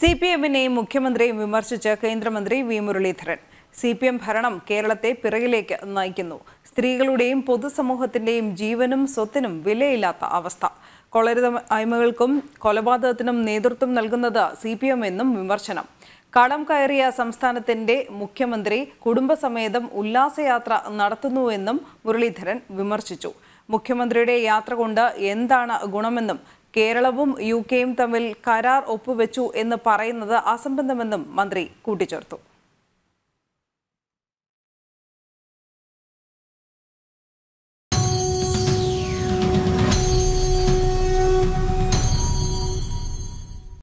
C P എമ്മിനെയും മുഖ്യമന്ത്രിയെയും വിമർശിച്ച് കേന്ദ്രമന്ത്രി V Muraleedharan C P M ഭരണം കേരളത്തെ പിറകിലേക്ക് നയിക്കുന്നു സ്ത്രീകളുടെയും പൊതുസമൂഹത്തിന്റെയും ജീവനും സ്വത്തിനും വിലയില്ലാത്ത അവസ്ഥ അയമകൾക്കും കൊലപാതകത്തിനും നേതൃത്വം നൽകുന്നത് സി പി എം എന്നും വിമർശനം കളം കയറിയ സംസ്ഥാനത്തിന്റെ മുഖ്യമന്ത്രി കുടുംബസമേതം ഉല്ലാസയാത്ര നടത്തുന്നുവെന്നും മുരളീധരൻ വിമർശിച്ചു മുഖ്യമന്ത്രിയുടെ യാത്ര കൊണ്ട് എന്താണ് ഗുണമെന്നും കേരളവും യു കെയും തമ്മിൽ കരാർ ഒപ്പുവെച്ചു എന്ന് പറയുന്നത് അസംബന്ധമെന്നും മന്ത്രി കൂട്ടിച്ചേർത്തു